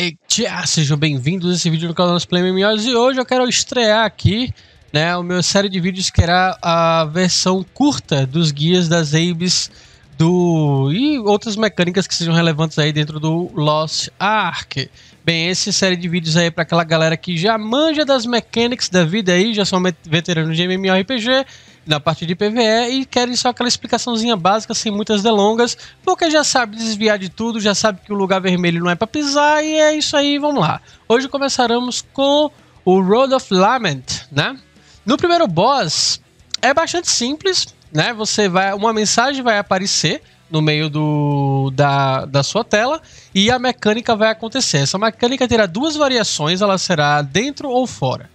E tia, sejam bem-vindos a esse vídeo do canal dos Play MMOs e hoje eu quero estrear aqui né, o meu série de vídeos que era a versão curta dos guias das Abes do e outras mecânicas que sejam relevantes aí dentro do Lost Ark. Bem, esse série de vídeos aí é para aquela galera que já manja das mecânicas da vida aí, já são veteranos de MMORPG na parte de PVE e querem só aquela explicaçãozinha básica, sem muitas delongas, porque já sabe desviar de tudo, já sabe que o lugar vermelho não é para pisar e é isso aí, vamos lá. Hoje começaremos com o Road of Lament, né? No primeiro boss é bastante simples, né? Você vai, uma mensagem vai aparecer no meio do, da, da sua tela e a mecânica vai acontecer. Essa mecânica terá duas variações, ela será dentro ou fora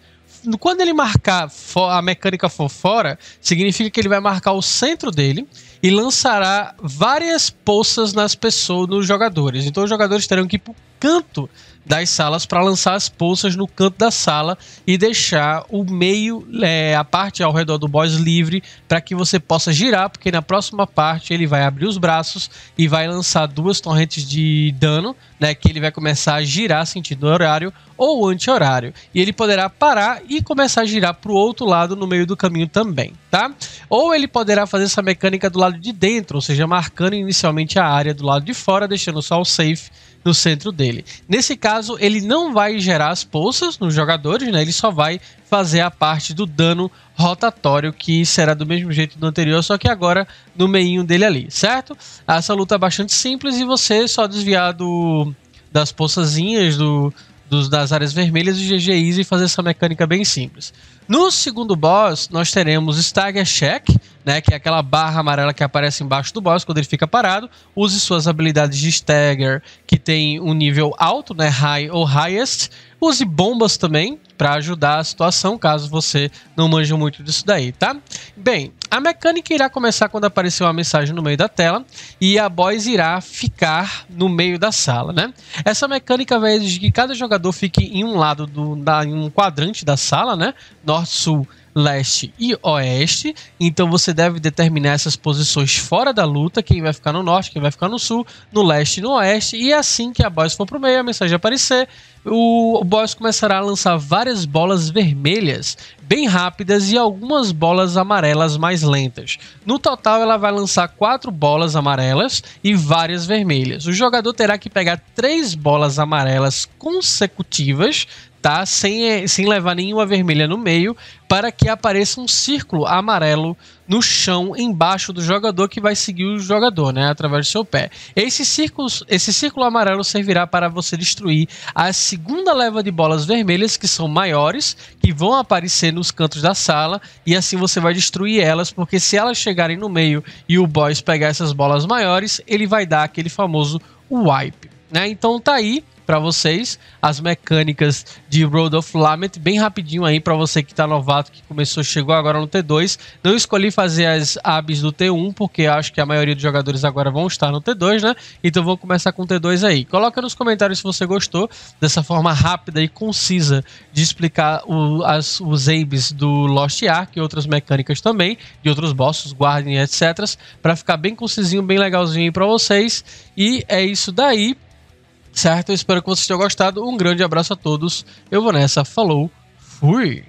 quando ele marcar a mecânica for fora, significa que ele vai marcar o centro dele e lançará várias poças nas pessoas, nos jogadores. Então os jogadores terão que ir pro canto das salas para lançar as poças no canto da sala e deixar o meio, é, a parte ao redor do boss livre para que você possa girar, porque na próxima parte ele vai abrir os braços e vai lançar duas torrentes de dano, né, que ele vai começar a girar sentido horário ou anti-horário. E ele poderá parar e começar a girar para o outro lado no meio do caminho também, tá? Ou ele poderá fazer essa mecânica do lado de dentro, ou seja, marcando inicialmente a área do lado de fora, deixando só o safe no centro dele. Nesse caso, ele não vai gerar as poças nos jogadores, né? Ele só vai fazer a parte do dano rotatório que será do mesmo jeito do anterior, só que agora no meio dele ali, certo? Essa luta é bastante simples e você só desviar do, das poçazinhas do, dos, das áreas vermelhas e GGIs e fazer essa mecânica bem simples. No segundo boss, nós teremos Stagger Check, né, que é aquela barra amarela que aparece embaixo do boss quando ele fica parado. Use suas habilidades de Stagger, que tem um nível alto, né, High ou Highest, Use bombas também para ajudar a situação, caso você não manje muito disso daí, tá? Bem, a mecânica irá começar quando aparecer uma mensagem no meio da tela e a boss irá ficar no meio da sala, né? Essa mecânica vai exigir que cada jogador fique em um lado do, da, em um quadrante da sala, né? Norte, sul, leste e oeste. Então você deve determinar essas posições fora da luta, quem vai ficar no norte, quem vai ficar no sul, no leste e no oeste. E é assim que a boss for pro meio, a mensagem aparecer, o boss começará a lançar várias bolas vermelhas, bem rápidas, e algumas bolas amarelas mais lentas. No total, ela vai lançar quatro bolas amarelas e várias vermelhas. O jogador terá que pegar três bolas amarelas consecutivas tá? Sem, eh, sem levar nenhuma vermelha no meio, para que apareça um círculo amarelo no chão embaixo do jogador que vai seguir o jogador, né, através do seu pé. Esse círculo, esse círculo amarelo servirá para você destruir a segunda leva de bolas vermelhas que são maiores, que vão aparecer nos cantos da sala e assim você vai destruir elas, porque se elas chegarem no meio e o boss pegar essas bolas maiores, ele vai dar aquele famoso wipe, né? Então tá aí para vocês as mecânicas de Road of Lament, bem rapidinho aí para você que tá novato, que começou, chegou agora no T2. Não escolhi fazer as abs do T1, porque acho que a maioria dos jogadores agora vão estar no T2, né? Então vou começar com o T2 aí. Coloca nos comentários se você gostou dessa forma rápida e concisa de explicar o, as, os abs do Lost Ark e outras mecânicas também, de outros bosses, Guardian, etc. para ficar bem concisinho, bem legalzinho aí pra vocês. E é isso daí. Certo? Eu espero que vocês tenham gostado. Um grande abraço a todos. Eu vou nessa. Falou. Fui.